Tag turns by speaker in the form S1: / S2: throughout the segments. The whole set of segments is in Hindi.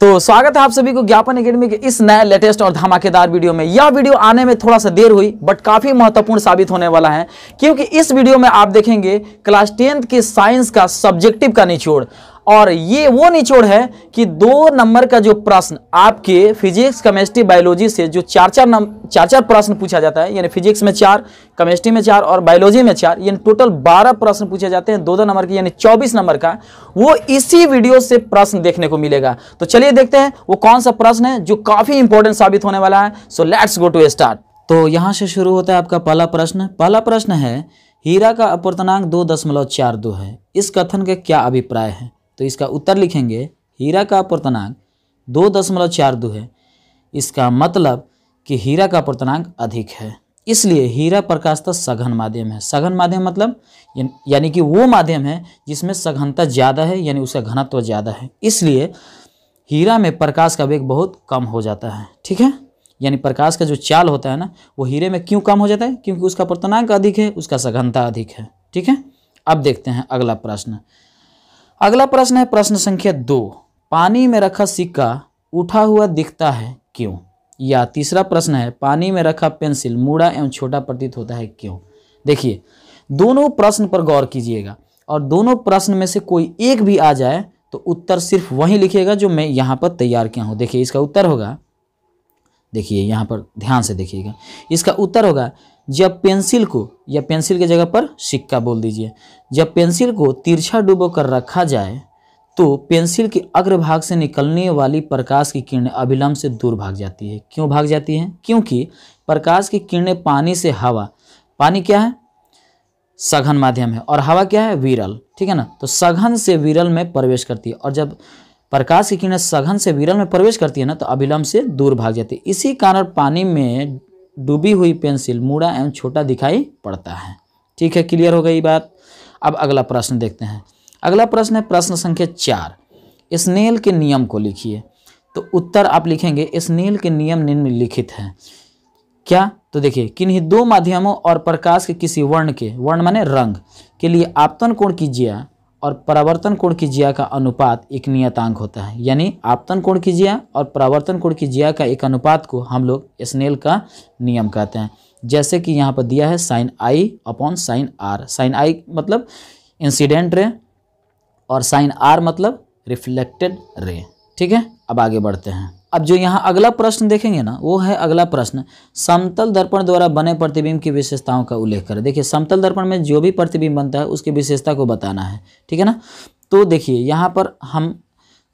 S1: तो स्वागत है आप सभी को ज्ञापन अकेडमी के इस नए लेटेस्ट और धमाकेदार वीडियो में यह वीडियो आने में थोड़ा सा देर हुई बट काफ़ी महत्वपूर्ण साबित होने वाला है क्योंकि इस वीडियो में आप देखेंगे क्लास टेंथ के साइंस का सब्जेक्टिव का निचोड़ और ये वो निचोड़ है कि दो नंबर का जो प्रश्न आपके फिजिक्स केमिस्ट्री बायोलॉजी से जो चार चार नंबर चार चार प्रश्न पूछा जाता है यानी फिजिक्स में चार केमिस्ट्री में चार और बायोलॉजी में चार यानी टोटल बारह प्रश्न पूछे जाते हैं दो दो नंबर के यानी चौबीस नंबर का वो इसी वीडियो से प्रश्न देखने को मिलेगा तो चलिए देखते हैं वो कौन सा प्रश्न है जो काफ़ी इंपॉर्टेंट साबित होने वाला है so let's go to start तो यहाँ से शुरू होता है आपका पहला प्रश्न पहला प्रश्न है हीरा का अपवर्तनांक दो दशमलव चार दो है इस कथन के क्या अभिप्राय है तो इसका उत्तर लिखेंगे हीरा का अपवर्तनांक दो दशमलव चार दो है इसका मतलब कि हीरा का अपवर्तनांक अधिक है इसलिए हीरा प्रकाश तो सघन माध्यम है सघन माध्यम मतलब यानी कि वो माध्यम है जिसमें सघनता ज़्यादा है यानी उसका घनत्व ज़्यादा है इसलिए हीरा में प्रकाश का वेग बहुत कम हो जाता है ठीक है यानी प्रकाश का जो चाल होता है ना वो हीरे में क्यों कम हो जाता है क्योंकि उसका प्रतनांक अधिक है उसका सघनता अधिक है ठीक है अब देखते हैं अगला प्रश्न अगला प्रश्न है प्रश्न संख्या दो पानी में रखा सिक्का उठा हुआ दिखता है क्यों या तीसरा प्रश्न है पानी में रखा पेंसिल मूड़ा एवं छोटा प्रतीत होता है क्यों देखिए दोनों प्रश्न पर गौर कीजिएगा और दोनों प्रश्न में से कोई एक भी आ जाए तो उत्तर सिर्फ वही लिखिएगा जो मैं यहाँ पर तैयार किया हूँ देखिए इसका उत्तर होगा देखिए यहाँ पर ध्यान से देखिएगा इसका उत्तर होगा जब पेंसिल को या पेंसिल के जगह पर सिक्का बोल दीजिए जब पेंसिल को तिरछा डुबो कर रखा जाए तो पेंसिल के अग्रभाग से निकलने वाली प्रकाश की किरणें अभिलंब से दूर भाग जाती है क्यों भाग जाती हैं क्योंकि प्रकाश की किरणें पानी से हवा पानी क्या है सघन माध्यम है और हवा क्या है विरल ठीक है ना तो सघन से विरल में प्रवेश करती है और जब प्रकाश की किरणें सघन से विरल में प्रवेश करती है ना तो अभिलंब से दूर भाग जाती है इसी कारण पानी में डूबी हुई पेंसिल मूड़ा एवं छोटा दिखाई पड़ता है ठीक है क्लियर हो गई बात अब अगला प्रश्न देखते हैं अगला प्रश्न है प्रश्न संख्या चार स्नेल के नियम को लिखिए तो उत्तर आप लिखेंगे स्नेल के नियम निम्नलिखित हैं क्या तो देखिए किन्हीं दो माध्यमों और प्रकाश के किसी वर्ण के वर्ण माने रंग के लिए आपतन कोण कीजिए और परावर्तन कोण की जिया का अनुपात एक नियतांक होता है यानी आपतन कोण की जिया और परावर्तन कोण की जिया का एक अनुपात को हम लोग स्नेल का नियम कहते हैं जैसे कि यहाँ पर दिया है sine I upon sine R sine I मतलब इंसिडेंट रे और साइन आर मतलब रिफ्लेक्टेड रे ठीक है अब आगे बढ़ते हैं अब जो यहाँ अगला प्रश्न देखेंगे ना वो है अगला प्रश्न समतल दर्पण द्वारा बने प्रतिबिंब की विशेषताओं का उल्लेख करें देखिए समतल दर्पण में जो भी प्रतिबिंब बनता है उसकी विशेषता को बताना है ठीक है ना तो देखिए यहाँ पर हम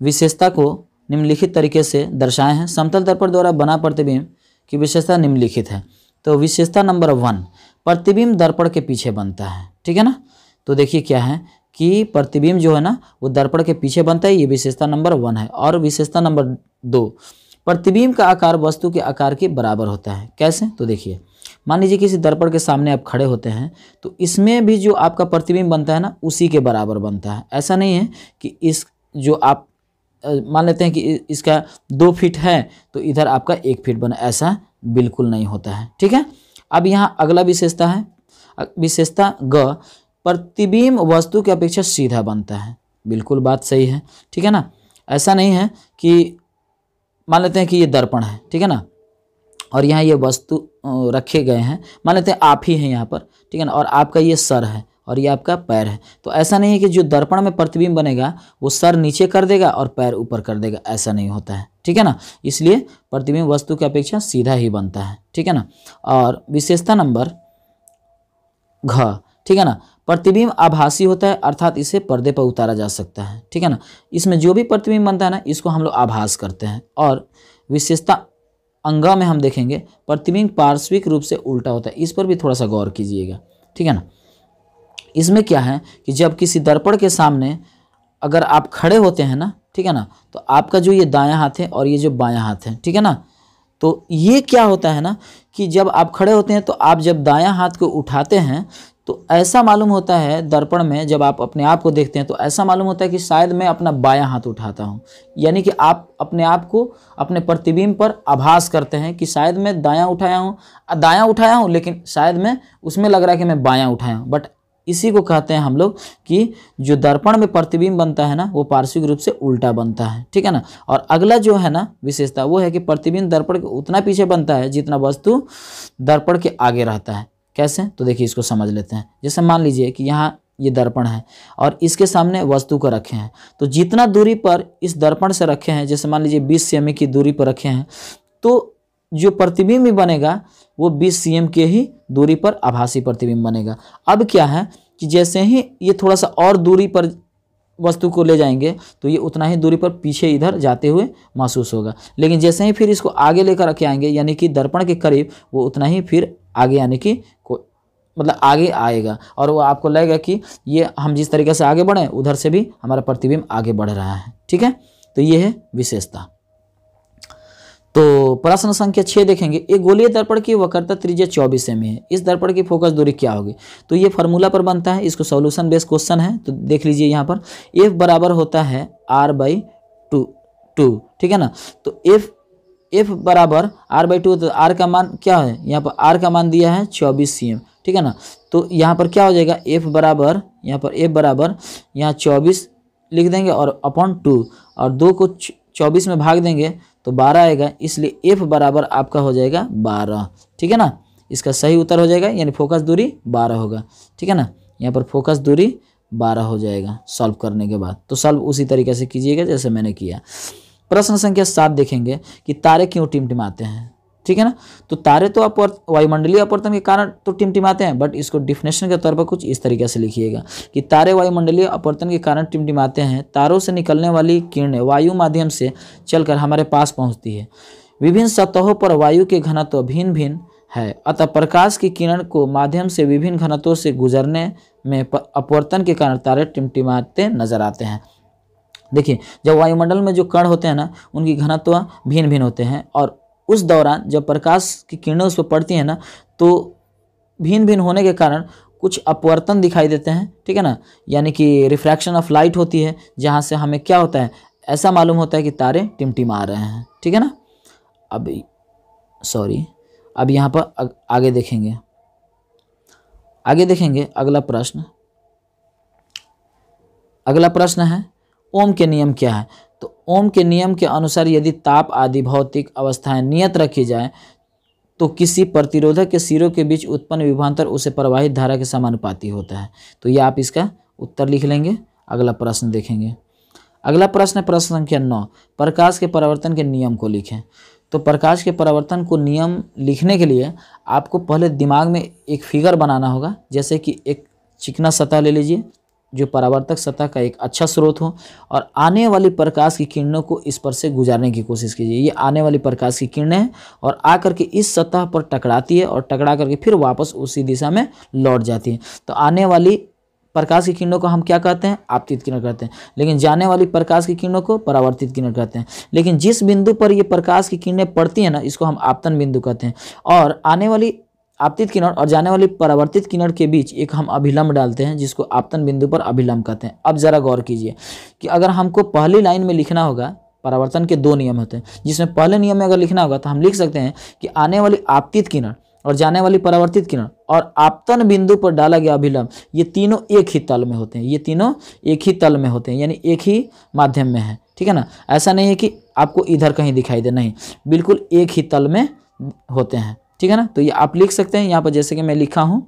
S1: विशेषता को निम्नलिखित तरीके से दर्शाए हैं समतल दर्पण द्वारा बना प्रतिबिंब की विशेषता निम्नलिखित है तो विशेषता नंबर वन प्रतिबिंब दर्पण के पीछे बनता है ठीक है ना तो देखिए क्या है कि प्रतिबिंब जो है ना वो दर्पण के पीछे बनता है ये विशेषता नंबर वन है और विशेषता नंबर दो प्रतिबिंब का आकार वस्तु के आकार के बराबर होता है कैसे तो देखिए मान लीजिए किसी दर्पण के सामने आप खड़े होते हैं तो इसमें भी जो आपका प्रतिबिंब बनता है ना उसी के बराबर बनता है ऐसा नहीं है कि इस जो आप मान लेते हैं कि इसका दो फीट है तो इधर आपका एक फीट बना ऐसा बिल्कुल नहीं होता है ठीक है अब यहाँ अगला विशेषता है विशेषता ग प्रतिबिंब वस्तु की अपेक्षा सीधा बनता है बिल्कुल बात सही है ठीक है ना ऐसा नहीं है कि मान लेते हैं कि ये दर्पण है ठीक है ना और यहाँ ये वस्तु रखे गए हैं मान लेते हैं आप ही हैं यहाँ पर ठीक है ना और आपका ये सर है और ये आपका पैर है तो ऐसा नहीं है कि जो दर्पण में प्रतिबिंब बनेगा वो सर नीचे कर देगा और पैर ऊपर कर देगा ऐसा नहीं होता है ठीक है ना इसलिए प्रतिबिंब वस्तु की अपेक्षा सीधा ही बनता है ठीक है ना और विशेषता नंबर घ ठीक है ना प्रतिबिंब आभासी होता है अर्थात इसे पर्दे पर उतारा जा सकता है ठीक है ना इसमें जो भी प्रतिबिंब बनता है ना इसको हम लोग आभास करते हैं और विशेषता अंगा में हम देखेंगे प्रतिबिंब पार्श्विक रूप से उल्टा होता है इस पर भी थोड़ा सा गौर कीजिएगा ठीक है ना इसमें क्या है कि जब किसी दर्पण के सामने अगर आप खड़े होते हैं ना ठीक है ना तो आपका जो ये दाया हाथ है और ये जो बाया हाथ है ठीक है ना तो ये क्या होता है ना कि जब आप खड़े होते हैं तो आप जब दाया हाथ को उठाते हैं तो ऐसा मालूम होता है दर्पण में जब आप अपने आप को देखते हैं तो ऐसा मालूम होता है कि शायद मैं अपना बायां हाथ उठाता हूँ यानी कि आप अपने आप को अपने प्रतिबिंब पर आभास करते हैं कि शायद मैं दायां उठाया हूँ दायां उठाया हूँ लेकिन शायद मैं उसमें लग रहा है कि मैं बायां उठाया हूँ बट इसी को कहते हैं हम लोग कि जो दर्पण में प्रतिबिंब बनता है ना वो पार्श्विक रूप से उल्टा बनता है ठीक है ना और अगला जो है ना विशेषता वो है कि प्रतिबिंब दर्पण के उतना पीछे बनता है जितना वस्तु दर्पण के आगे रहता है कैसे तो देखिए इसको समझ लेते हैं जैसे मान लीजिए कि यहाँ ये दर्पण है और इसके सामने वस्तु को रखे हैं तो जितना दूरी पर इस दर्पण से रखे हैं जैसे मान लीजिए बीस सी की दूरी पर रखे हैं तो जो प्रतिबिंब बनेगा वो बीस सी के ही दूरी पर आभासी प्रतिबिंब बनेगा अब क्या है कि जैसे ही ये थोड़ा सा और दूरी पर वस्तु को ले जाएंगे तो ये उतना ही दूरी पर पीछे इधर जाते हुए महसूस होगा लेकिन जैसे ही फिर इसको आगे लेकर रखे आएंगे यानी कि दर्पण के करीब वो उतना ही फिर आगे आने की को मतलब आगे आएगा और वो आपको लगेगा कि ये हम जिस तरीके से आगे बढ़े उधर से भी हमारा प्रतिबिंब आगे बढ़ रहा है ठीक है तो ये है विशेषता तो प्रश्न संख्या छः देखेंगे एक गोलीय दर्पण की वक्रता त्रिज्या चौबीस एम है इस दर्पण की फोकस दूरी क्या होगी तो ये फार्मूला पर बनता है इसको सॉल्यूशन बेस्ड क्वेश्चन है तो देख लीजिए यहाँ पर एफ बराबर होता है आर बाई टू टू ठीक है ना तो एफ एफ बराबर आर बाई टू तो आर का मान क्या है यहाँ पर आर का मान दिया है चौबीस सी ठीक है ना तो यहाँ पर क्या हो जाएगा एफ बराबर यहाँ पर एफ बराबर यहाँ चौबीस लिख देंगे और अपॉन टू और दो को चौबीस में भाग देंगे तो बारह आएगा इसलिए एफ बराबर आपका हो जाएगा बारह ठीक है ना इसका सही उत्तर हो जाएगा यानी फोकस दूरी बारह होगा ठीक है ना यहाँ पर फोकस दूरी बारह हो जाएगा सॉल्व करने के बाद तो सॉल्व उसी तरीके से कीजिएगा जैसे मैंने किया प्रश्न संख्या सात देखेंगे कि तारे क्यों टिमटिमाते हैं ठीक है ना तो तारे तो आप वायुमंडलीय अपवर्तन के कारण तो टिमटिमाते हैं बट इसको डिफिनेशन के तौर पर कुछ इस तरीके से लिखिएगा कि तारे वायुमंडलीय अपवर्तन के कारण टिमटिमाते हैं तारों से निकलने वाली किरणें वायु माध्यम से चलकर हमारे पास पहुंचती है विभिन्न सतहों पर वायु के घनत्व भिन्न भिन्न है अतः प्रकाश की किरण को माध्यम से विभिन्न घनत्वों से गुजरने में अपवर्तन के कारण तारे टिमटिमाते नजर आते हैं देखिए जब वायुमंडल में जो कण होते हैं ना उनकी घनत्व भिन्न भिन्न होते हैं और उस दौरान जब प्रकाश की किरणें उस पर पड़ती हैं ना तो भिन्न भिन्न होने के कारण कुछ अपवर्तन दिखाई देते हैं ठीक है ना यानी कि रिफ्रैक्शन ऑफ लाइट होती है जहाँ से हमें क्या होता है ऐसा मालूम होता है कि तारे टिमटिमा रहे हैं ठीक है ना अब सॉरी अब यहाँ पर आगे देखेंगे आगे देखेंगे अगला प्रश्न अगला प्रश्न है ओम के नियम क्या है तो ओम के नियम के अनुसार यदि ताप आदि भौतिक अवस्थाएं नियत रखी जाए तो किसी प्रतिरोधक के सिरों के बीच उत्पन्न विभांतर उसे प्रवाहित धारा के समानुपाती होता है तो ये आप इसका उत्तर लिख लेंगे अगला प्रश्न देखेंगे अगला प्रश्न है प्रश्न संख्या नौ प्रकाश के परावर्तन के नियम को लिखें तो प्रकाश के परावर्तन को नियम लिखने के लिए आपको पहले दिमाग में एक फिगर बनाना होगा जैसे कि एक चिकना सतह ले लीजिए जो परावर्तक सतह का एक अच्छा स्रोत हो और आने वाली प्रकाश की किरणों को इस पर से गुजारने की कोशिश कीजिए ये आने वाली प्रकाश की किरणें हैं और आकर के इस सतह पर टकराती है और टकरा करके फिर वापस उसी दिशा में लौट जाती है तो आने वाली प्रकाश की किरणों को हम क्या कहते हैं आपतित किरण कहते हैं लेकिन जाने वाली प्रकाश की किरणों को परावर्तित किरण कहते हैं लेकिन जिस बिंदु पर ये प्रकाश की किरणें पड़ती हैं ना इसको हम आपतन बिंदु कहते हैं और आने वाली आपतित किरण और जाने वाली परावर्तित किरण के बीच एक हम अभिलंब डालते हैं जिसको आपतन बिंदु पर अभिलंब कहते हैं अब ज़रा गौर कीजिए कि अगर हमको पहली लाइन में लिखना होगा परावर्तन के दो नियम होते हैं जिसमें पहले नियम में अगर लिखना होगा तो हम लिख सकते हैं कि आने वाली आपतित किरण और जाने वाली परावर्तित किरण और आपतन बिंदु पर डाला गया अभिलंब ये तीनों एक ही तल में होते हैं ये तीनों एक ही तल में होते हैं यानी एक ही माध्यम में है ठीक है ना ऐसा नहीं है कि आपको इधर कहीं दिखाई दे नहीं बिल्कुल एक ही तल में होते हैं ठीक है ना तो ये आप लिख सकते हैं यहाँ पर जैसे कि मैं लिखा हूँ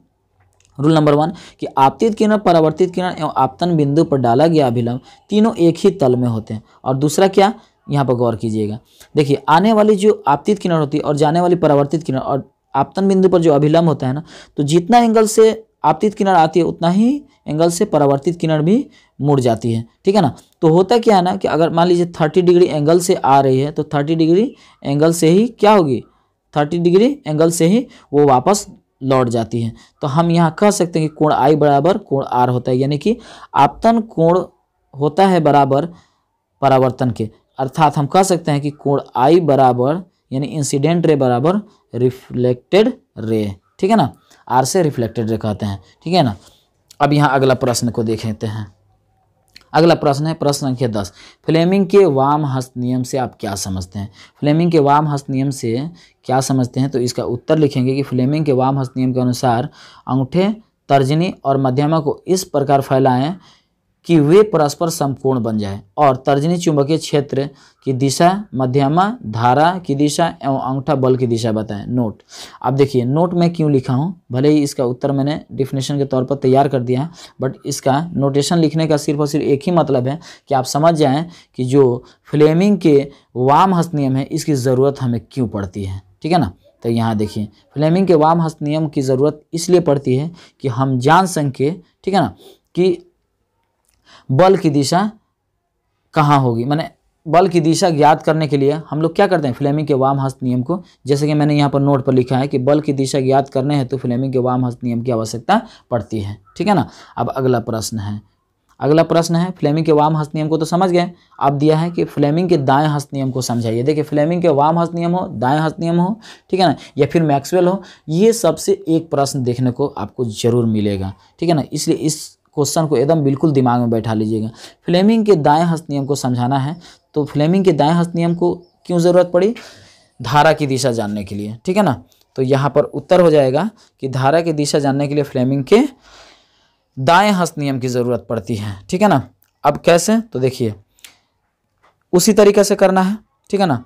S1: रूल नंबर वन कि आपतित किरण परावर्तित किरण एवं आपतन बिंदु पर डाला गया अभिलंब तीनों एक ही तल में होते हैं और दूसरा क्या यहाँ पर गौर कीजिएगा देखिए आने वाली जो आपतित किरण होती है और जाने वाली परावर्तित किरण और आपतन बिंदु पर जो अभिलंब होता है ना तो जितना एंगल से आपतित किरण आती है उतना ही एंगल से परावर्तित किरण भी मुड़ जाती है ठीक है ना तो होता क्या है ना कि अगर मान लीजिए थर्टी डिग्री एंगल से आ रही है तो थर्टी डिग्री एंगल से ही क्या होगी थर्टी डिग्री एंगल से ही वो वापस लौट जाती है तो हम यहाँ कह सकते हैं कि कोण आई बराबर कोण आर होता है यानी कि आपतन कोण होता है बराबर परावर्तन के अर्थात हम कह सकते हैं कि कोण आई बराबर यानी इंसिडेंट रे बराबर रिफ्लेक्टेड रे ठीक है ना आर से रिफ्लेक्टेड रे कहते हैं ठीक है ना अब यहाँ अगला प्रश्न को देखते हैं अगला प्रश्न है प्रश्न संख्या दस फ्लेमिंग के वाम हस्त नियम से आप क्या समझते हैं फ्लेमिंग के वाम हस्त नियम से क्या समझते हैं तो इसका उत्तर लिखेंगे कि फ्लेमिंग के वाम हस्त नियम के अनुसार अंगूठे तर्जनी और मध्यमा को इस प्रकार फैलाएं कि वे परस्पर संपूर्ण बन जाए और तर्जनी चुंबकीय क्षेत्र की दिशा मध्यमा धारा की दिशा एवं अंगूठा बल की दिशा बताएं नोट अब देखिए नोट मैं क्यों लिखा हूँ भले ही इसका उत्तर मैंने डिफिनेशन के तौर पर तैयार कर दिया है बट इसका नोटेशन लिखने का सिर्फ और सिर्फ एक ही मतलब है कि आप समझ जाएँ कि जो फ्लेमिंग के वाम हस्त नियम है इसकी ज़रूरत हमें क्यों पड़ती है ठीक है ना तो यहाँ देखिए फ्लेमिंग के वाम हस्त नियम की ज़रूरत इसलिए पड़ती है कि हम जान सकें ठीक है ना कि बल की दिशा कहाँ होगी मैंने बल की दिशा ज्ञात करने के लिए हम लोग क्या करते हैं फ्लेमिंग के वाम हस्त नियम को जैसे कि मैंने यहाँ पर नोट पर लिखा है कि बल की दिशा ज्ञात करने हैं तो फ्लेमिंग के वाम हस्त नियम की आवश्यकता पड़ती है ठीक है ना अब अगला प्रश्न है अगला प्रश्न है फ्लेमिंग के वाम हस्त नियम को तो समझ गए अब दिया है कि फ्लेमिंग के दाएं हस्त नियम को समझाइए देखिए फ्लेमिंग के वाम हस्त नियम हो दाएं हस्त नियम हो ठीक है ना या फिर मैक्सवेल हो ये सबसे एक प्रश्न देखने को आपको जरूर मिलेगा ठीक है ना इसलिए इस क्वेश्चन को एकदम बिल्कुल दिमाग में बैठा लीजिएगा फ्लेमिंग के दाएं हस्त नियम को समझाना है तो फ्लेमिंग के दाएं हस्त नियम को क्यों ज़रूरत पड़ी धारा की दिशा जानने के लिए ठीक है ना तो यहाँ पर उत्तर हो जाएगा कि धारा की दिशा जानने के लिए फ्लेमिंग के दाएँ हस्त नियम की ज़रूरत पड़ती है ठीक है ना अब कैसे तो देखिए उसी तरीके से करना है ठीक है ना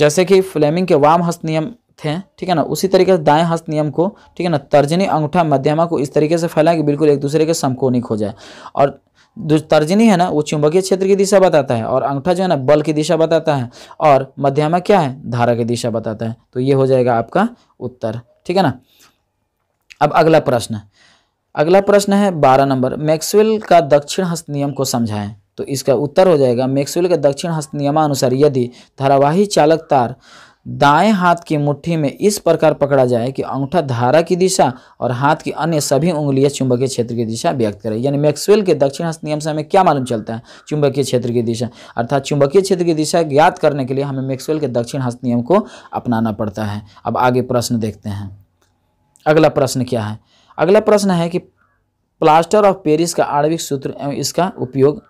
S1: जैसे कि फ्लेमिंग के वाम हस्त नियम थे ठीक है ना उसी तरीके से दाएं हस्त नियम को ठीक है ना तर्जनी अंगूठा मध्यमा को इस तरीके से फैलाएं कि बिल्कुल एक दूसरे के समकोणिक हो जाए और जो तर्जनी है ना वो चुंबकीय क्षेत्र की दिशा बताता है और अंगूठा जो है ना बल की दिशा बताता है और मध्यमा क्या है धारा की दिशा बताता है तो ये हो जाएगा आपका उत्तर ठीक है ना अब अगला प्रश्न अगला प्रश्न है बारह नंबर मैक्सवेल का दक्षिण हस्त नियम को समझाएं तो इसका उत्तर हो जाएगा मैक्सवेल के दक्षिण हस्त नियमानुसार यदि धारावाही चालक तार दाएं हाथ की मुट्ठी में इस प्रकार पकड़ा जाए कि अंगूठा धारा की दिशा और हाथ की अन्य सभी उंगलियां चुंबकीय क्षेत्र की दिशा व्यक्त करें यानी मैक्सवेल के दक्षिण हस्त नियम से हमें क्या मालूम चलता है चुंबकीय क्षेत्र की दिशा अर्थात चुंबकीय क्षेत्र की दिशा ज्ञात करने के लिए हमें मैक्सवेल के दक्षिण हस्त नियम को अपनाना पड़ता है अब आगे प्रश्न देखते हैं अगला प्रश्न क्या है अगला प्रश्न है कि प्लास्टर ऑफ पेरिस का आणविक सूत्र एवं इसका उपयोग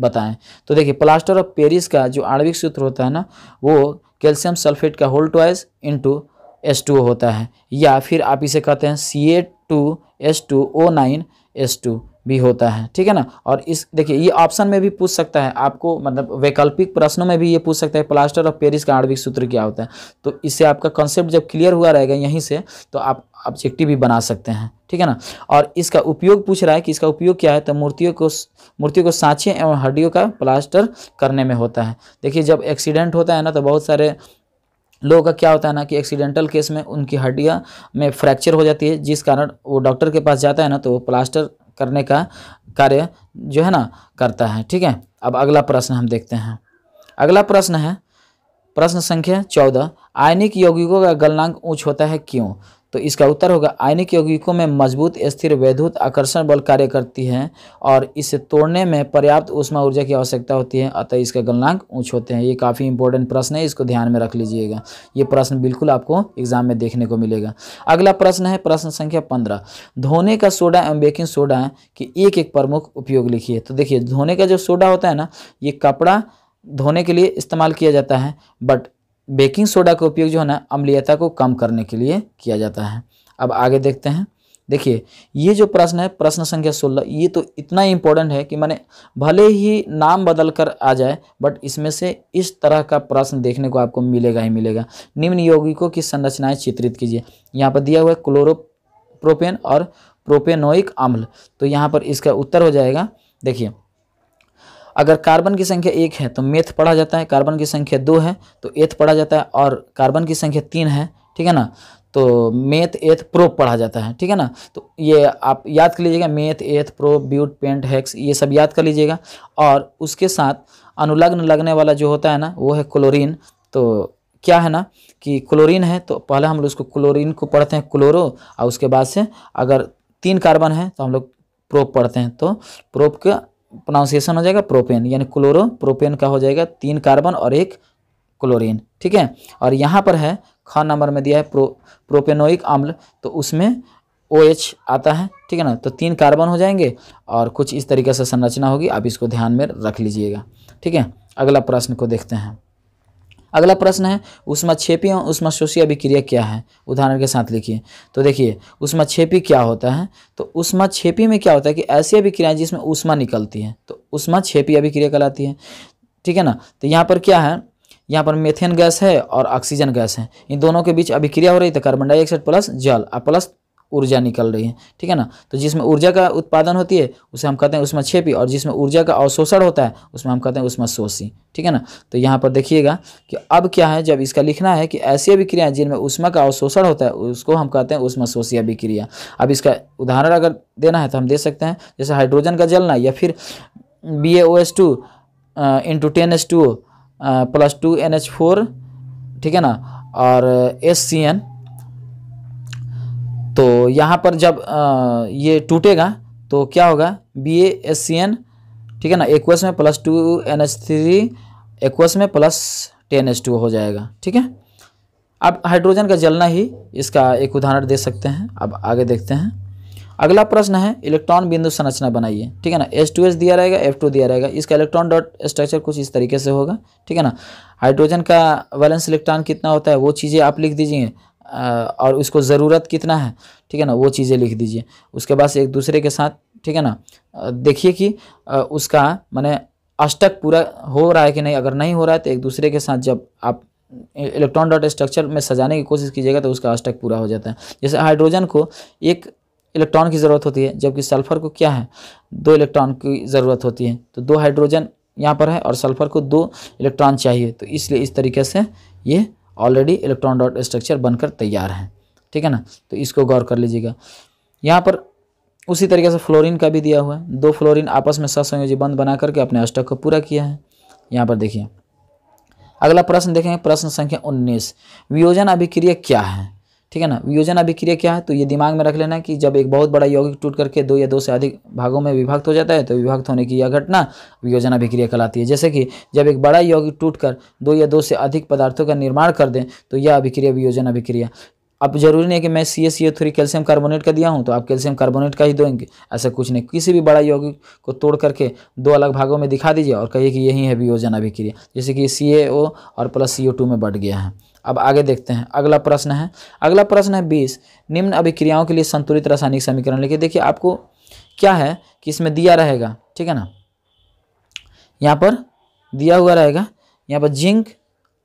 S1: बताएं तो देखिए प्लास्टर ऑफ पेरिस का जो आणविक सूत्र होता है ना वो कैल्शियम सल्फेट का whole twice into S two होता है या फिर आप इसे कहते हैं C A two S two O nine S two भी होता है ठीक है ना और इस देखिए ये ऑप्शन में भी पूछ सकता है आपको मतलब वैकल्पिक प्रश्नों में भी ये पूछ सकता है प्लास्टर ऑफ पेरिस का आणविक सूत्र क्या होता है तो इससे आपका कंसेप्ट जब क्लियर हुआ रहेगा यहीं से तो आप ऑब्जेक्टिव भी बना सकते हैं ठीक है ना और इसका उपयोग पूछ रहा है कि इसका उपयोग क्या है तो मूर्तियों को मूर्तियों को सांचे एवं हड्डियों का प्लास्टर करने में होता है देखिए जब एक्सीडेंट होता है ना तो बहुत सारे लोगों का क्या होता है ना कि एक्सीडेंटल केस में उनकी हड्डियाँ में फ्रैक्चर हो जाती है जिस कारण वो डॉक्टर के पास जाता है ना तो वो प्लास्टर करने का कार्य जो है ना करता है ठीक है अब अगला प्रश्न हम देखते हैं अगला प्रश्न है प्रश्न संख्या चौदह आयनिक यौगिकों का गलनांक ऊंच होता है क्यों तो इसका उत्तर होगा आयनिक यौगिकों में मजबूत स्थिर वैद्युत आकर्षण बल कार्य करती है और इसे तोड़ने में पर्याप्त ऊष्मा ऊर्जा की आवश्यकता होती है अतः इसका गलनांक ऊँच होते हैं ये काफ़ी इंपॉर्टेंट प्रश्न है इसको ध्यान में रख लीजिएगा ये प्रश्न बिल्कुल आपको एग्जाम में देखने को मिलेगा अगला प्रश्न है प्रश्न संख्या पंद्रह धोने का सोडा एवं बेकिंग सोडा की एक एक प्रमुख उपयोग लिखिए तो देखिए धोने का जो सोडा होता है ना ये कपड़ा धोने के लिए इस्तेमाल किया जाता है बट बेकिंग सोडा का उपयोग जो है ना अम्लीयता को कम करने के लिए किया जाता है अब आगे देखते हैं देखिए ये जो प्रश्न है प्रश्न संख्या सोलह ये तो इतना इम्पोर्टेंट है कि मैंने भले ही नाम बदल कर आ जाए बट इसमें से इस तरह का प्रश्न देखने को आपको मिलेगा ही मिलेगा निम्न यौगिकों की संरचनाएं चित्रित कीजिए यहाँ पर दिया हुआ है क्लोरोप्रोपेन और प्रोपेनोइक अम्ल तो यहाँ पर इसका उत्तर हो जाएगा देखिए अगर कार्बन की संख्या एक है तो मेथ पढ़ा जाता है कार्बन की संख्या दो है तो एथ पढ़ा जाता है और कार्बन की संख्या तीन है ठीक है ना तो मेथ एथ प्रोप पढ़ा जाता है ठीक है ना तो ये आप याद कर लीजिएगा मेथ एथ प्रोप ब्यूट पेंट हैक्स ये सब याद कर लीजिएगा और उसके साथ अनुलग्न लगने वाला जो होता है ना वो है क्लोरीन तो क्या है ना कि क्लोरीन है तो पहले हम लोग उसको क्लोरीन को पढ़ते हैं क्लोरो और उसके बाद से अगर तीन कार्बन है तो हम लोग प्रोप पढ़ते हैं तो प्रोप का प्रोनाउंसिएशन हो जाएगा प्रोपेन यानी क्लोरो प्रोपेन का हो जाएगा तीन कार्बन और एक क्लोरीन ठीक है और यहाँ पर है ख नंबर में दिया है प्रो प्रोपेनोइक अम्ल तो उसमें ओ OH आता है ठीक है ना तो तीन कार्बन हो जाएंगे और कुछ इस तरीके से संरचना होगी आप इसको ध्यान में रख लीजिएगा ठीक है अगला प्रश्न को देखते हैं अगला प्रश्न है उसमा छेपी और उसमें शोषी अभिक्रिया क्या है उदाहरण के साथ लिखिए तो देखिए उसमा छेपी क्या होता है तो उष्मा छेपी में क्या होता है कि ऐसी अभिक्रियाएं जिसमें उष्मा निकलती है तो उष्मा छेपी अभिक्रिया कहलाती है ठीक है ना तो यहाँ पर क्या है यहाँ पर मेथेन गैस है और ऑक्सीजन गैस है इन दोनों के बीच अभिक्रिया हो रही तो कार्बन डाइऑक्साइड प्लस जल और प्लस ऊर्जा निकल रही है ठीक है ना तो जिसमें ऊर्जा का उत्पादन होती है उसे हम कहते हैं उसमें छेपी और जिसमें ऊर्जा का अवशोषण होता है उसमें हम कहते हैं उसमें शोषी ठीक है ना तो यहाँ पर देखिएगा कि अब क्या है जब इसका लिखना है कि ऐसी अभिक्रियाएँ जिनमें उष्मा का अवशोषण होता है उसको हम कहते हैं उष्मा शोषी अभिक्रिया अब इसका उदाहरण अगर देना है तो हम दे सकते हैं जैसे हाइड्रोजन का जलना या फिर B A O S two into ten S two plus two N H four ठीक है ना और एस सी एन तो यहाँ पर जब आ, ये टूटेगा तो क्या होगा बी एस सी एन ठीक है ना एक्वस में plus two N H three aqueous में प्लस टेन एच टू हो जाएगा ठीक है अब हाइड्रोजन का जलना ही इसका एक उदाहरण दे सकते हैं अब आगे देखते हैं अगला प्रश्न है इलेक्ट्रॉन बिंदु संरचना बनाइए ठीक है ना एस टू एस दिया रहेगा एफ टू दिया रहेगा इसका इलेक्ट्रॉन डॉट स्ट्रक्चर कुछ इस तरीके से होगा ठीक है ना हाइड्रोजन का वैलेंस इलेक्ट्रॉन कितना होता है वो चीज़ें आप लिख दीजिए और उसको ज़रूरत कितना है ठीक है ना वो चीज़ें लिख दीजिए उसके बाद एक दूसरे के साथ ठीक है ना देखिए कि उसका मैंने अष्टक पूरा हो रहा है कि नहीं अगर नहीं हो रहा है तो एक दूसरे के साथ जब आप इलेक्ट्रॉन डॉट स्ट्रक्चर में सजाने की कोशिश कीजिएगा तो उसका अष्टक पूरा हो जाता है जैसे हाइड्रोजन को एक इलेक्ट्रॉन की ज़रूरत होती है जबकि सल्फर को क्या है दो इलेक्ट्रॉन की ज़रूरत होती है तो दो हाइड्रोजन यहाँ पर है और सल्फर को दो इलेक्ट्रॉन चाहिए तो इसलिए इस तरीके से ये ऑलरेडी इलेक्ट्रॉन डॉट स्ट्रक्चर बनकर तैयार है ठीक है ना तो इसको गौर कर लीजिएगा यहाँ पर उसी तरीके से फ्लोरीन का भी दिया हुआ है दो फ्लोरीन आपस में ससंयोजी बंद बना करके अपने अष्टक को पूरा किया है यहाँ पर देखिए अगला प्रश्न देखेंगे प्रश्न संख्या उन्नीस वियोजन अभिक्रिया क्या है ठीक है ना वियोजन अभिक्रिया क्या है तो ये दिमाग में रख लेना कि जब एक बहुत बड़ा यौगिक टूट करके दो या दो से अधिक भागों में विभक्त हो जाता है तो विभक्त होने की यह घटना वियोजन अभिक्रिया कहलाती है जैसे कि जब एक बड़ा यौगिक टूट कर दो या दो से अधिक पदार्थों का निर्माण कर दें तो यह अभिक्रिया वियोजन अभिक्रिया अब जरूरी नहीं है कि मैं C A C O three calcium carbonate का दिया हूँ तो आप कैल्शियम कार्बोनेट का ही देंगे ऐसा कुछ नहीं किसी भी बड़ा यौगिक को तोड़ करके दो अलग भागों में दिखा दीजिए और कहिए कि यही है वियोजन अभिक्रिया जैसे कि सी ए ओ और प्लस सी ओ टू में बढ़ गया है अब आगे देखते हैं अगला प्रश्न है अगला प्रश्न है बीस निम्न अभिक्रियाओं के लिए संतुलित रासायनिक समीकरण लिखिए देखिए आपको क्या है कि इसमें दिया रहेगा ठीक है ना यहाँ पर दिया हुआ रहेगा यहाँ पर जिंक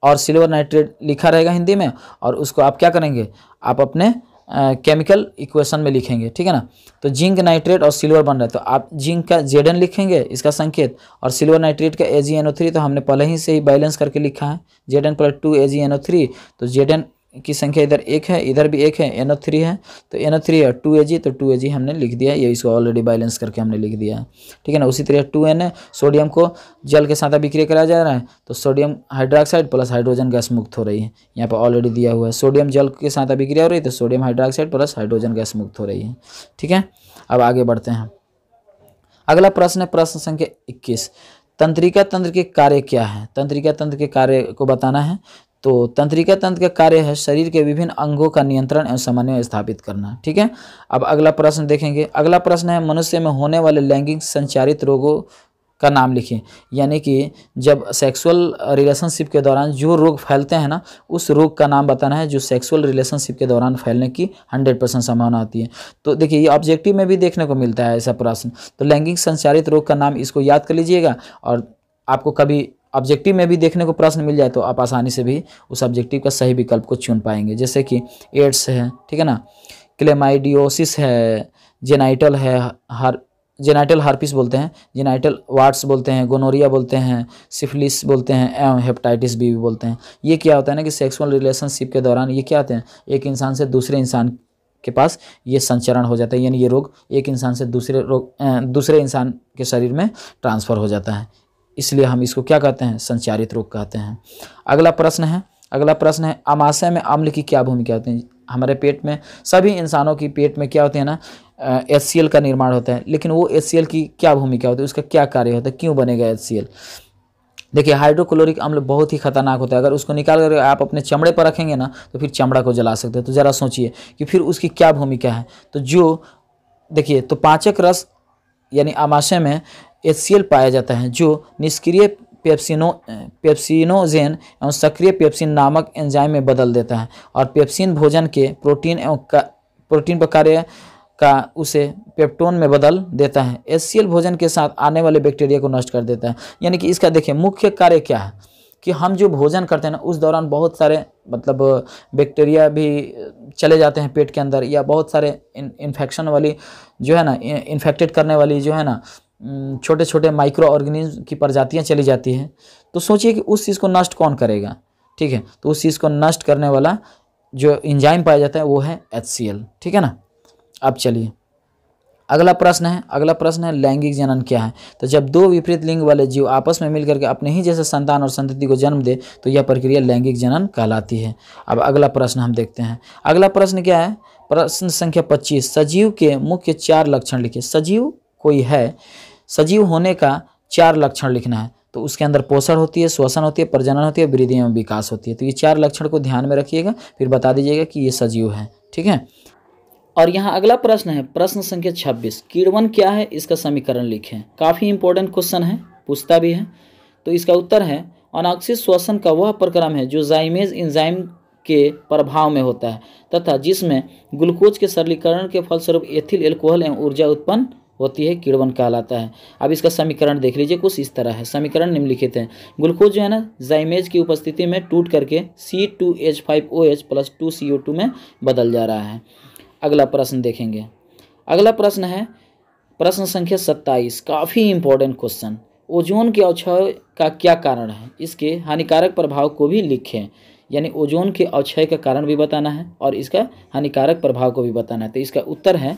S1: और सिल्वर नाइट्रेट लिखा रहेगा हिंदी में और उसको आप क्या करेंगे आप अपने केमिकल इक्वेशन में लिखेंगे ठीक है ना तो जिंक नाइट्रेट और सिल्वर बन रहा है तो आप जिंक का जेडन लिखेंगे इसका संकेत और सिल्वर नाइट्रेट का ए जी एन ओ थ्री तो हमने पहले ही से ही बैलेंस करके लिखा है Z N plus two A G N O three तो जेडन की संख्या इधर एक है इधर भी एक है एन ओ थ्री है तो एन ओ थ्री है टू ए जी तो टू ए जी हमने लिख दिया ये इसको ऑलरेडी बैलेंस करके हमने लिख दिया है ठीक है ना उसी तरह टू एन है सोडियम को जल के साथ अभिक्रिया कराया जा रहा है तो sodium hydroxide plus hydrogen gas मुक्त हो रही है यहाँ पर ऑलरेडी दिया हुआ है सोडियम जल के साथ अभिक्रिया हो रही है तो sodium hydroxide plus hydrogen gas मुक्त हो रही है ठीक है अब आगे बढ़ते हैं अगला प्रश्न है प्रश्न संख्या इक्कीस तंत्रिका तंत्र के कार्य क्या है तंत्रिका तंत्र के कार्य को बताना है तो तंत्रिका तंत्र का कार्य है शरीर के विभिन्न अंगों का नियंत्रण एवं समन्वय स्थापित करना ठीक है अब अगला प्रश्न देखेंगे अगला प्रश्न है मनुष्य में होने वाले लैंगिक संचारित रोगों का नाम लिखिए यानी कि जब सेक्सुअल रिलेशनशिप के दौरान जो रोग फैलते हैं ना उस रोग का नाम बताना है जो सेक्सुअल रिलेशनशिप के दौरान फैलने की हंड्रेड परसेंट संभावना होती है तो देखिए ये ऑब्जेक्टिव में भी देखने को मिलता है ऐसा प्रश्न तो लैंगिक संचारित रोग का नाम इसको याद कर लीजिएगा और आपको कभी ऑब्जेक्टिव में भी देखने को प्रश्न मिल जाए तो आप आसानी से भी उस ऑब्जेक्टिव का सही विकल्प को चुन पाएंगे जैसे कि एड्स है ठीक है ना क्लेमाइडियोसिस है जेनाइटल है हर जेनाइटल हार्पिस बोलते हैं जेनाइटल वार्ड्स बोलते हैं गोनोरिया बोलते हैं सिफिलिस बोलते हैं एवं हेपेटाइटिस बी भी बोलते हैं ये क्या होता है ना कि सेक्सुअल रिलेशनशिप के दौरान ये क्या होते हैं एक इंसान से दूसरे इंसान के पास ये संचरण हो जाता है यानी ये रोग एक इंसान से दूसरे रोग दूसरे इंसान के शरीर में ट्रांसफ़र हो जाता है इसलिए हम इसको क्या कहते हैं संचारित रोग कहते हैं अगला प्रश्न है अगला प्रश्न है आमाशय में अम्ल की क्या भूमिका होती है हमारे पेट में सभी इंसानों की पेट में क्या होती है ना एच का निर्माण होता है लेकिन वो एच की क्या भूमिका होती है उसका क्या कार्य होता है क्यों बनेगा एच देखिए हाइड्रोक्लोरिक अम्ल बहुत ही खतरनाक होता है अगर उसको निकाल कर आप अपने चमड़े पर रखेंगे ना तो फिर चमड़ा को जला सकते हैं तो ज़रा सोचिए कि फिर उसकी क्या भूमिका है तो जो देखिए तो पाचक रस यानी आमाशय में एचसीएल पाया जाता है जो निष्क्रिय पेप्सिनो पेप्सिनोजेन एवं सक्रिय पेप्सिन नामक एंजाइम में बदल देता है और पेप्सिन भोजन के प्रोटीन एवं का प्रोटीन पर कार्य का उसे पेप्टोन में बदल देता है एस भोजन के साथ आने वाले बैक्टीरिया को नष्ट कर देता है यानी कि इसका देखिए मुख्य कार्य क्या है कि हम जो भोजन करते हैं ना उस दौरान बहुत सारे मतलब बैक्टीरिया भी चले जाते हैं पेट के अंदर या बहुत सारे इन्फेक्शन वाली जो है ना इन्फेक्टेड करने वाली जो है ना छोटे छोटे माइक्रो ऑर्गेनिज्म की प्रजातियाँ चली जाती हैं तो सोचिए कि उस चीज़ को नष्ट कौन करेगा ठीक है तो उस चीज़ को नष्ट करने वाला जो इंजाइम पाया जाता है वो है एच ठीक है ना अब चलिए अगला प्रश्न है अगला प्रश्न है लैंगिक जनन क्या है तो जब दो विपरीत लिंग वाले जीव आपस में मिलकर के अपने ही जैसे संतान और संतति को जन्म दे तो यह प्रक्रिया लैंगिक जनन कहलाती है अब अगला प्रश्न हम देखते हैं अगला प्रश्न क्या है प्रश्न संख्या 25 सजीव के मुख्य चार लक्षण लिखे सजीव कोई है सजीव होने का चार लक्षण लिखना है तो उसके अंदर पोषण होती है श्वसन होती है प्रजनन होती है वृद्धि एवं विकास होती है तो ये चार लक्षण को ध्यान में रखिएगा फिर बता दीजिएगा कि ये सजीव है ठीक है और यहाँ अगला प्रश्न है प्रश्न संख्या छब्बीस किड़वन क्या है इसका समीकरण लिखें काफ़ी इंपॉर्टेंट क्वेश्चन है पूछता भी है तो इसका उत्तर है अनाक्षित श्वसन का वह प्रक्रम है जो जाइमेज इंजाइम के प्रभाव में होता है तथा जिसमें ग्लूकोज के सरलीकरण के फलस्वरूप एथिल एल्कोहल एवं ऊर्जा उत्पन्न होती है किड़वन कहलाता है अब इसका समीकरण देख लीजिए कुछ इस तरह है समीकरण निम्नलिखित है ग्लूकोज जो है ना जाइमेज की उपस्थिति में टूट करके C two H five O H plus two C O two में बदल जा रहा है अगला प्रश्न देखेंगे अगला प्रश्न है प्रश्न संख्या सत्ताईस काफ़ी इंपॉर्टेंट क्वेश्चन ओजोन के अवक्षय का क्या कारण है इसके हानिकारक प्रभाव को भी लिखें यानी ओजोन के अवक्षय का कारण भी बताना है और इसका हानिकारक प्रभाव को भी बताना है तो इसका उत्तर है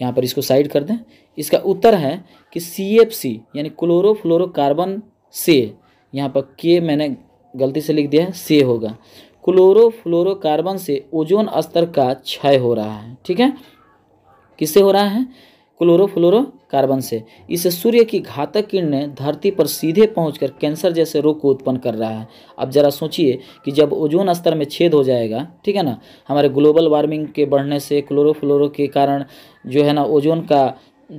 S1: यहाँ पर इसको साइड कर दें इसका उत्तर है कि सी एफ सी यानी क्लोरोफ्लोरोकार्बन से यहाँ पर के मैंने गलती से लिख दिया है से होगा क्लोरोफ्लोरोकार्बन से ओजोन स्तर का क्षय हो रहा है ठीक है किससे हो रहा है क्लोरोफ्लोरो कार्बन से इस सूर्य की घातक किरणें धरती पर सीधे पहुंचकर कैंसर जैसे रोग को उत्पन्न कर रहा है अब ज़रा सोचिए कि जब ओजोन स्तर में छेद हो जाएगा ठीक है ना हमारे ग्लोबल वार्मिंग के बढ़ने से क्लोरोफ्लोरो के कारण जो है ना ओजोन का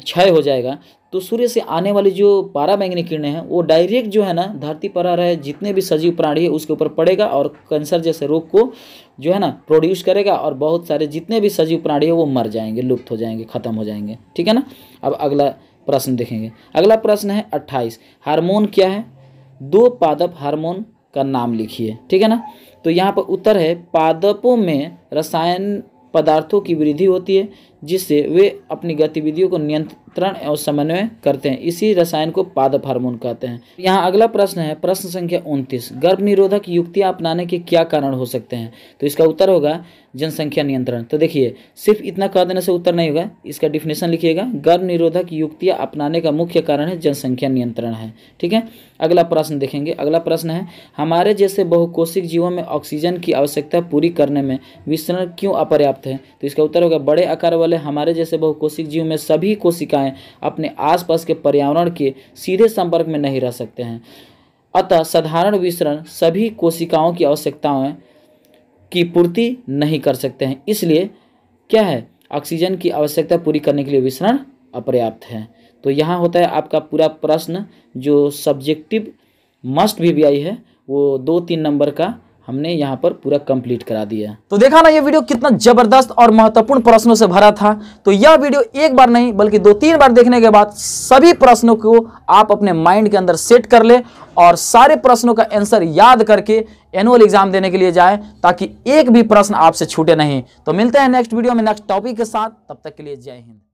S1: क्षय हो जाएगा तो सूर्य से आने वाली जो पारा बैंगनी किरणें हैं वो डायरेक्ट जो है ना धरती पर आ रहे जितने भी सजीव प्राणी है उसके ऊपर पड़ेगा और कैंसर जैसे रोग को जो है ना प्रोड्यूस करेगा और बहुत सारे जितने भी सजीव प्राणी है वो मर जाएंगे लुप्त हो जाएंगे ख़त्म हो जाएंगे ठीक है ना अब अगला प्रश्न देखेंगे अगला प्रश्न है अट्ठाईस हारमोन क्या है दो पादप हारमोन का नाम लिखिए ठीक है ना तो यहाँ पर उत्तर है पादपों में रसायन पदार्थों की वृद्धि होती है जिससे वे अपनी गतिविधियों को नियंत्रण एवं समन्वय करते हैं इसी रसायन को पादप हार्मोन कहते हैं यहाँ अगला प्रश्न है प्रश्न संख्या उनतीस गर्भ निरोधक युक्तियाँ अपनाने के क्या कारण हो सकते हैं तो इसका उत्तर होगा जनसंख्या नियंत्रण तो देखिए सिर्फ इतना कह देने से उत्तर नहीं होगा इसका डिफिनेशन लिखिएगा गर्भ निरोधक युक्तियाँ अपनाने का मुख्य कारण है जनसंख्या नियंत्रण है ठीक है अगला प्रश्न देखेंगे अगला प्रश्न है हमारे जैसे बहुकोशिक जीवों में ऑक्सीजन की आवश्यकता पूरी करने में मिश्रण क्यों अपर्याप्त है तो इसका उत्तर होगा बड़े आकार वाले वाले हमारे जैसे बहुकोशिक जीव में सभी कोशिकाएं अपने आसपास के पर्यावरण के सीधे संपर्क में नहीं रह सकते हैं अतः साधारण विसरण सभी कोशिकाओं की आवश्यकताओं की पूर्ति नहीं कर सकते हैं इसलिए क्या है ऑक्सीजन की आवश्यकता पूरी करने के लिए विसरण अपर्याप्त है तो यहाँ होता है आपका पूरा प्रश्न जो सब्जेक्टिव मस्ट भी, भी आई है वो दो तीन नंबर का हमने यहाँ पर पूरा कंप्लीट करा दिया तो देखा ना ये वीडियो कितना जबरदस्त और महत्वपूर्ण प्रश्नों से भरा था तो यह वीडियो एक बार नहीं बल्कि दो तीन बार देखने के बाद सभी प्रश्नों को आप अपने माइंड के अंदर सेट कर ले और सारे प्रश्नों का आंसर याद करके एनुअल एग्जाम देने के लिए जाए ताकि एक भी प्रश्न आपसे छूटे नहीं तो मिलते हैं नेक्स्ट वीडियो में नेक्स्ट टॉपिक के साथ तब तक के लिए जय हिंद